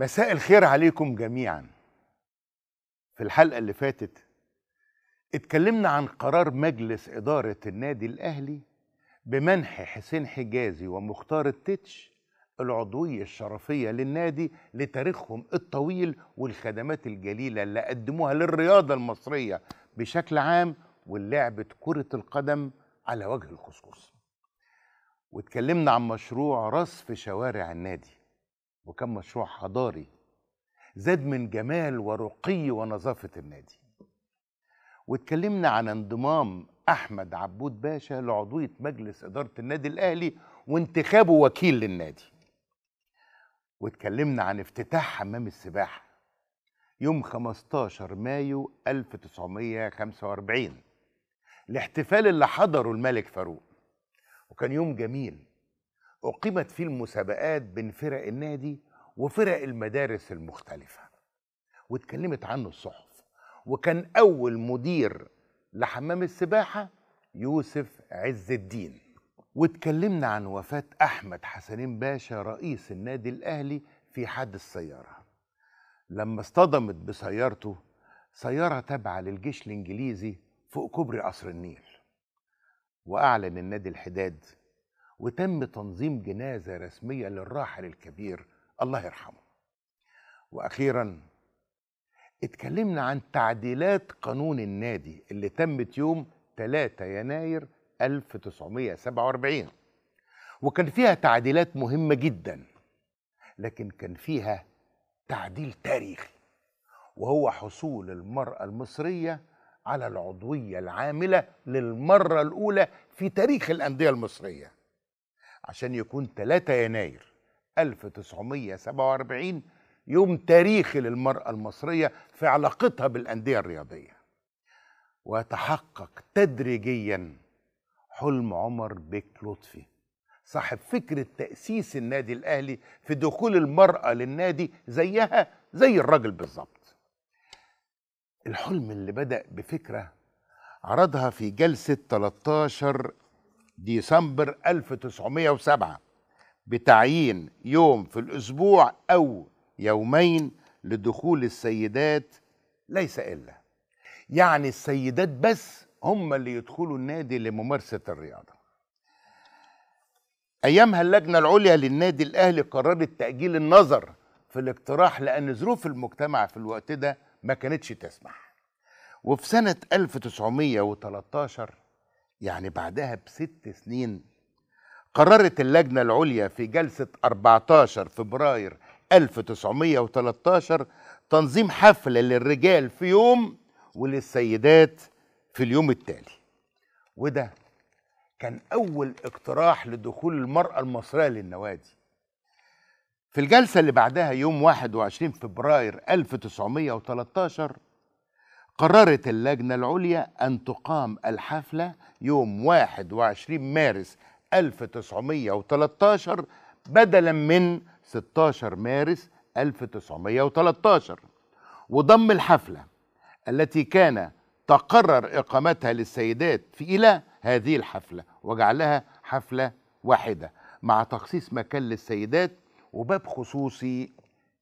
مساء الخير عليكم جميعا في الحلقة اللي فاتت اتكلمنا عن قرار مجلس إدارة النادي الأهلي بمنح حسين حجازي ومختار التتش العضوية الشرفية للنادي لتاريخهم الطويل والخدمات الجليلة اللي قدموها للرياضة المصرية بشكل عام ولعبة كرة القدم على وجه الخصوص واتكلمنا عن مشروع رصف شوارع النادي وكان مشروع حضاري زاد من جمال ورقي ونظافة النادي واتكلمنا عن انضمام أحمد عبود باشا لعضوية مجلس إدارة النادي الأهلي وانتخابه وكيل للنادي واتكلمنا عن افتتاح حمام السباحة يوم 15 مايو 1945 الاحتفال اللي حضره الملك فاروق وكان يوم جميل أقيمت فيه المسابقات بين فرق النادي وفرق المدارس المختلفة واتكلمت عنه الصحف وكان أول مدير لحمام السباحة يوسف عز الدين واتكلمنا عن وفاة أحمد حسنين باشا رئيس النادي الأهلي في حادث سيارة لما اصطدمت بسيارته سيارة تابعة للجيش الإنجليزي فوق كوبري قصر النيل وأعلن النادي الحداد وتم تنظيم جنازة رسمية للراحل الكبير الله يرحمه وأخيرا اتكلمنا عن تعديلات قانون النادي اللي تمت يوم 3 يناير 1947 وكان فيها تعديلات مهمة جدا لكن كان فيها تعديل تاريخي وهو حصول المرأة المصرية على العضوية العاملة للمرة الأولى في تاريخ الأندية المصرية عشان يكون 3 يناير 1947 يوم تاريخي للمرأة المصرية في علاقتها بالأندية الرياضية وتحقق تدريجيا حلم عمر بيك لطفي صاحب فكرة تأسيس النادي الأهلي في دخول المرأة للنادي زيها زي الراجل بالظبط الحلم اللي بدأ بفكرة عرضها في جلسة 13 ديسمبر 1907 بتعيين يوم في الأسبوع أو يومين لدخول السيدات ليس إلا يعني السيدات بس هم اللي يدخلوا النادي لممارسة الرياضة أيامها اللجنة العليا للنادي الأهلي قررت تأجيل النظر في الاقتراح لأن ظروف المجتمع في الوقت ده ما كانتش تسمح وفي سنة 1913 يعني بعدها بست سنين قررت اللجنة العليا في جلسة 14 فبراير 1913 تنظيم حفلة للرجال في يوم وللسيدات في اليوم التالي وده كان أول اقتراح لدخول المرأة المصرية للنوادي في الجلسة اللي بعدها يوم 21 فبراير 1913 قررت اللجنة العليا أن تقام الحفلة يوم 21 مارس 1913 بدلا من 16 مارس 1913 وضم الحفلة التي كان تقرر إقامتها للسيدات في إلى هذه الحفلة وجعلها حفلة واحدة مع تخصيص مكان للسيدات وباب خصوصي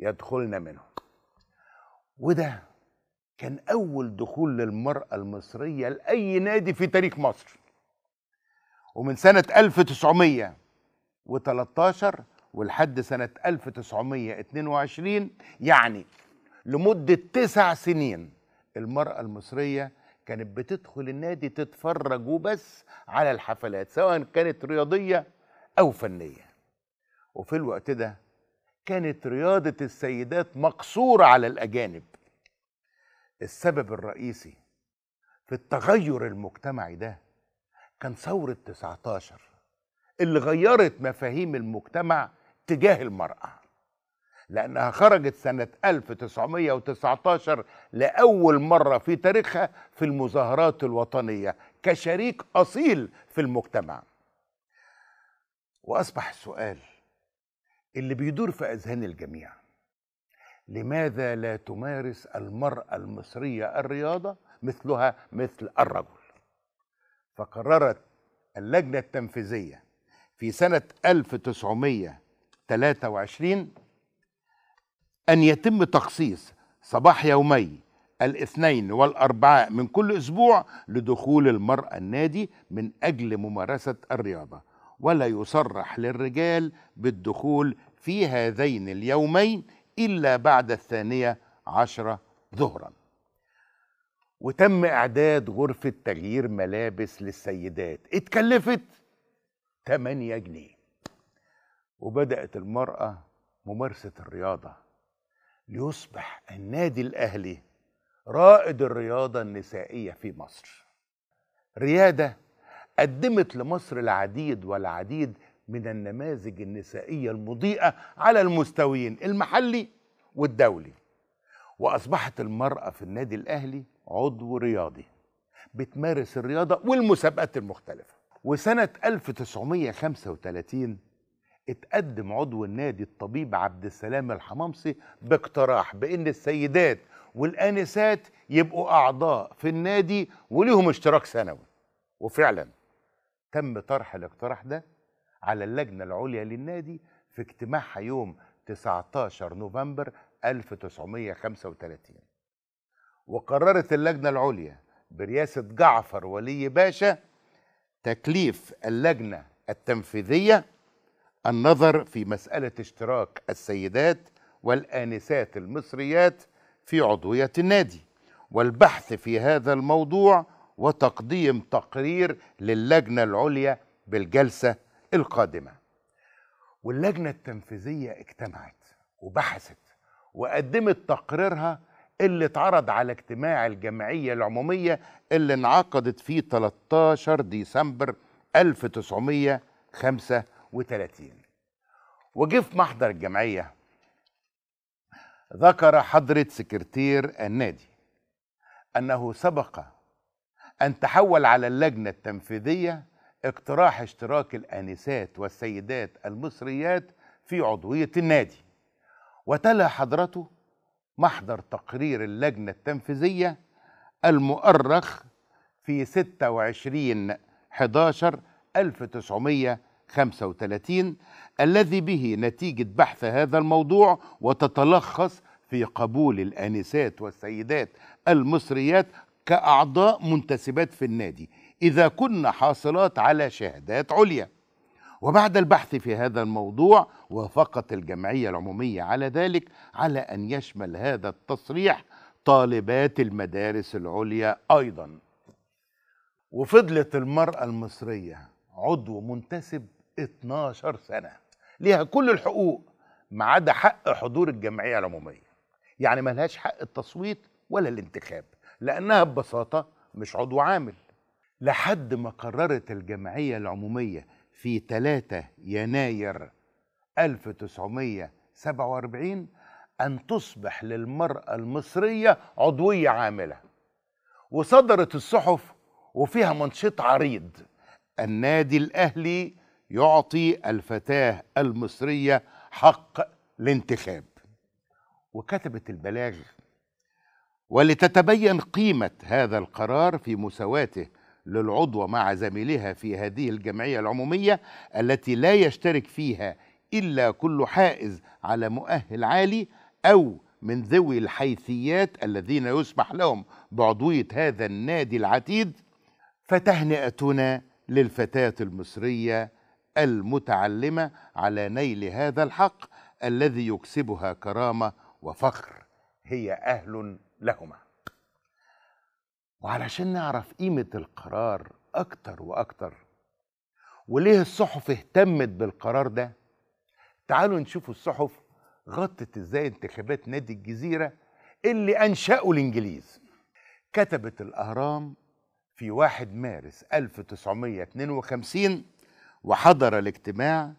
يدخلن منه وده كان أول دخول للمرأة المصرية لأي نادي في تاريخ مصر ومن سنة 1913 ولحد سنة 1922 يعني لمدة تسع سنين المرأة المصرية كانت بتدخل النادي تتفرج وبس على الحفلات سواء كانت رياضية أو فنية وفي الوقت ده كانت رياضة السيدات مقصورة على الأجانب السبب الرئيسي في التغير المجتمعي ده كان ثورة 19 اللي غيرت مفاهيم المجتمع تجاه المرأة لأنها خرجت سنة 1919 لأول مرة في تاريخها في المظاهرات الوطنية كشريك أصيل في المجتمع وأصبح السؤال اللي بيدور في أذهان الجميع لماذا لا تمارس المرأة المصرية الرياضة مثلها مثل الرجل فقررت اللجنة التنفيذية في سنة 1923 أن يتم تخصيص صباح يومي الاثنين والأربعاء من كل أسبوع لدخول المرأة النادي من أجل ممارسة الرياضة ولا يصرح للرجال بالدخول في هذين اليومين إلا بعد الثانية عشرة ظهرا وتم إعداد غرفة تغيير ملابس للسيدات اتكلفت 8 جنيه وبدأت المرأة ممارسة الرياضة ليصبح النادي الأهلي رائد الرياضة النسائية في مصر ريادة قدمت لمصر العديد والعديد من النماذج النسائية المضيئة على المستويين المحلي والدولي وأصبحت المرأة في النادي الأهلي عضو رياضي بتمارس الرياضة والمسابقات المختلفة وسنة 1935 اتقدم عضو النادي الطبيب عبد السلام الحمامصي باقتراح بأن السيدات والآنسات يبقوا أعضاء في النادي وليهم اشتراك سنوي وفعلا تم طرح الاقتراح ده على اللجنة العليا للنادي في اجتماعها يوم 19 نوفمبر 1935 وقررت اللجنة العليا برئاسة جعفر ولي باشا تكليف اللجنة التنفيذية النظر في مسألة اشتراك السيدات والآنسات المصريات في عضوية النادي والبحث في هذا الموضوع وتقديم تقرير للجنة العليا بالجلسة القادمة واللجنة التنفيذية اجتمعت وبحثت وقدمت تقريرها اللي اتعرض على اجتماع الجمعية العمومية اللي انعقدت في 13 ديسمبر 1935 وجه في محضر الجمعية ذكر حضرة سكرتير النادي أنه سبق أن تحول على اللجنة التنفيذية اقتراح اشتراك الآنسات والسيدات المصريات في عضوية النادي وتلا حضرته محضر تقرير اللجنة التنفيذية المؤرخ في 26 11 1935 الذي به نتيجة بحث هذا الموضوع وتتلخص في قبول الآنسات والسيدات المصريات كأعضاء منتسبات في النادي إذا كنا حاصلات على شهادات عليا وبعد البحث في هذا الموضوع وافقت الجمعية العمومية على ذلك على أن يشمل هذا التصريح طالبات المدارس العليا أيضا وفضلت المرأة المصرية عضو منتسب 12 سنة ليها كل الحقوق ما عدا حق حضور الجمعية العمومية يعني ملهاش حق التصويت ولا الانتخاب لأنها ببساطة مش عضو عامل لحد ما قررت الجمعية العمومية في 3 يناير 1947 أن تصبح للمرأة المصرية عضوية عاملة وصدرت الصحف وفيها منشط عريض النادي الأهلي يعطي الفتاة المصرية حق الانتخاب وكتبت البلاغ ولتتبين قيمة هذا القرار في مساواته للعضو مع زميلها في هذه الجمعية العمومية التي لا يشترك فيها إلا كل حائز على مؤهل عالي أو من ذوي الحيثيات الذين يسمح لهم بعضوية هذا النادي العتيد فتهنئتنا للفتاة المصرية المتعلمة على نيل هذا الحق الذي يكسبها كرامة وفخر هي أهل لهما وعلشان نعرف قيمة القرار أكتر وأكتر وليه الصحف اهتمت بالقرار ده تعالوا نشوفوا الصحف غطت ازاي انتخابات نادي الجزيرة اللي أنشأه الإنجليز كتبت الأهرام في 1 مارس 1952 وحضر الاجتماع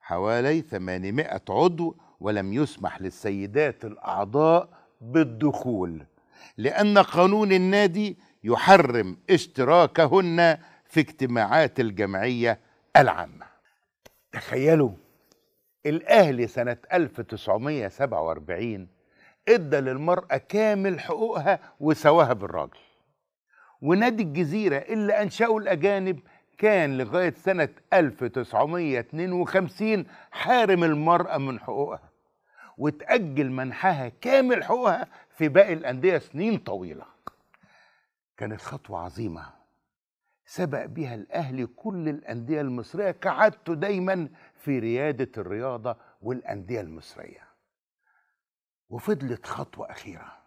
حوالي 800 عضو ولم يسمح للسيدات الأعضاء بالدخول لأن قانون النادي يحرم اشتراكهن في اجتماعات الجمعية العامة تخيلوا الأهلي سنة 1947 ادى للمرأة كامل حقوقها وسواها بالراجل ونادي الجزيرة اللي أنشأه الأجانب كان لغاية سنة 1952 حارم المرأة من حقوقها وتأجل منحها كامل حقوقها في باقي الأندية سنين طويلة كانت خطوة عظيمة سبق بها الأهلي كل الأندية المصرية كعادته دايما في ريادة الرياضة والأندية المصرية وفضلت خطوة أخيرة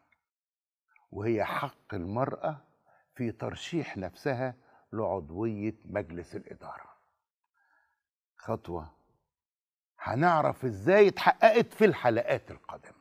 وهي حق المرأة في ترشيح نفسها لعضوية مجلس الإدارة خطوة هنعرف إزاي اتحققت في الحلقات القادمة